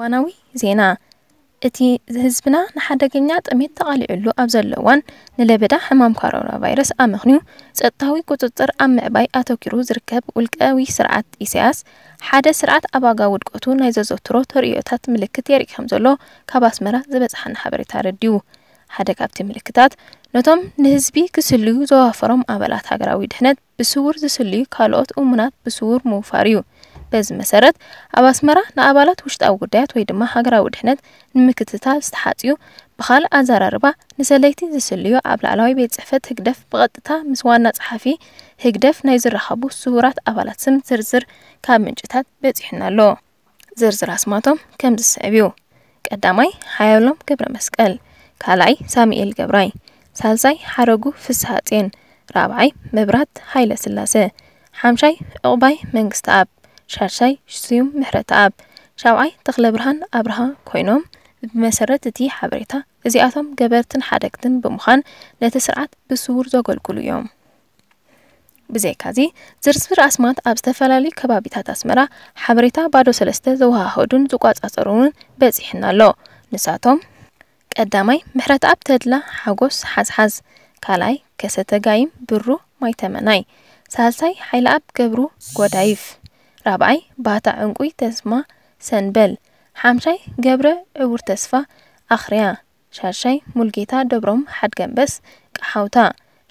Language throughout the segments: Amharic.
ዋናዊ ዜና እቲ ህዝብና ንሓደገኛ ጥሜት ተቓሊዑሉ ኣብ ዘለዋን ንለበዳ ሕማም ኮሮና ቫይረስ ኣብ ምኽንዩ ፀጥታዊ ቁፅፅር ኣብ ምዕባይ ኣተኪሩ ዝርከብ ውልቃዊ ስርዓት ኢሳያስ ሓደ ስርዓት ኣባጋ ውድቀቱ ናይ ዘዘትሮ ተርእዮታት ምልክት የርኢ ከም ዘሎ ካብ ኣስመራ ዝበፅሐና ሓበሬታ ረድዩ ሓደ ካብቲ ምልክታት ነቶም ንህዝቢ ክስልዩ ዘዋፈሮም ኣባላት ሃገራዊ ድሕነት ብስውር ዝስልዩ ካልኦት እሙናት ብስውር ምውፋር እዩ በዚ መሰረት ኣብ ኣስመራ ንኣባላት ውሽጣዊ ጉዳያት ወይ ድማ ሃገራዊ ድሕነት ንምክትታል ዝተሓፅዩ ብካልእ ኣዘራርባ ንሰለይቲ ዝስልዩ ኣብ ላዕለዋይ ቤት ፅሕፈት ህግደፍ ብቐጥታ ምስ ዋና ፀሓፊ ህግደፍ ናይ ዝረኸቡ ስቡራት ኣባላት ስም ዝርዝር ካብ ምንጭታት በፂሑና ኣሎ ዝርዝር ኣስማቶም ከም ዝስዕብ እዩ ቀዳማይ ሓያሎም ገብረ መስቀል ካልኣይ ሳሙኤል ገብራይ ሳልሳይ ሓረጉ ፍስሃፅን ራብዓይ መብራት ሃይለ ስላሴ ሓምሻይ ዕቑባይ መንግስቲ ኣብ ሻርሻይ ስዩም ምሕረት ኣብ ሻብኣይ ተክለ ብርሃን ኣብርሃ ኮይኖም ብመሰረት እቲ ሓበሬታ እዚኣቶም ገበርትን ሓደግትን ብምዃን ነቲ ስርዓት ብስውር ዘገልግሉ እዮም ብዘይካዚ ዝርዝር ኣስማት ኣብ ዝተፈላለዩ ከባቢታት ኣስመራ ሓበሬታ ባዶ ሰለስተ ዘወሃህዱን ዝቋፃፀሩ እውን በፂሕና ኣሎ ንሳቶም ቀዳማይ ምሕረት ኣብ ተድላ ሓጎስ ሓዝሓዝ ካልኣይ ከሰተጋይም ብሩ ማይተመናይ ሳልሳይ ሓይለ ኣብ ገብሩ ጎዳይፍ ራብዓይ ባታ ዕንቁይ ተስማ ሰንበል ሓምሻይ ገብረ ዕቡር ተስፋ ኣኽርያ ሻሻይ ሙልጌታ ደብሮም ገንበስ ቀሓውታ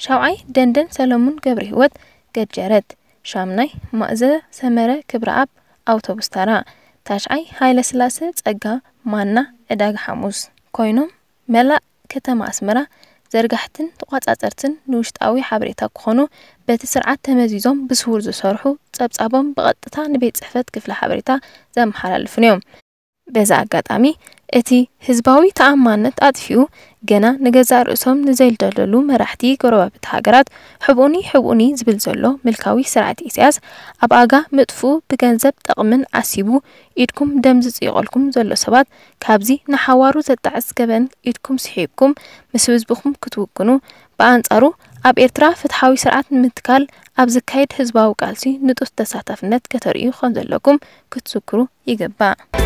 ሻብዓይ ደንደን ሰለሙን ገብረ ህይወት ገጀረት ሻምናይ ማእዘ ሰመረ ክብረ ኣብ ኣውቶቡስ ተራ ታሽዓይ ሃይለ ስላሴ ጸጋ ማና ዕዳጋ ሓሙስ ኮይኖም መላእ ከተማ ኣስመራ ዘርጋሕትን ተቋፃፀርትን ንውሽጣዊ ሓበሬታ ክኾኑ በቲ ስርዓት ተመዚዞም ብስውር ዝሰርሑ ጸብጻቦም ብቐጥታ ንቤት ጽሕፈት ክፍሊ ሓበሬታ ዘመሓላልፉን እዮም በዛ አጋጣሚ እቲ ህዝባዊ ተኣማንነት ኣጥፊኡ ገና ንገዛ ርእሶም ንዘይልደለሉ መራሕቲ ጎረባብቲ ሃገራት ሕቡእኒ ሕቡእኒ ዝብል ዘሎ ምልካዊ ስርዓት እስያስ ኣብ ኣጋ ምጥፉ ብገንዘብ ጠቕምን ኣሲቡ ኢድኩም ደም ዝፅይቐልኩም ዘሎ ሰባት ካብዚ ንሓዋሩ ዘጣዕስ ገበን ኢድኩም ስሒብኩም ምስ ህዝብኹም ክትውግኑ ብኣንጻሩ ኣብ ኤርትራ ፍትሓዊ ስርዓት ንምትካል ኣብ ዝካየድ ህዝባዊ ቃልሲ ንጡፍ ተሳታፍነት ከተርእዩ ከም ዘለኩም ክትዝክሩ ይግባእ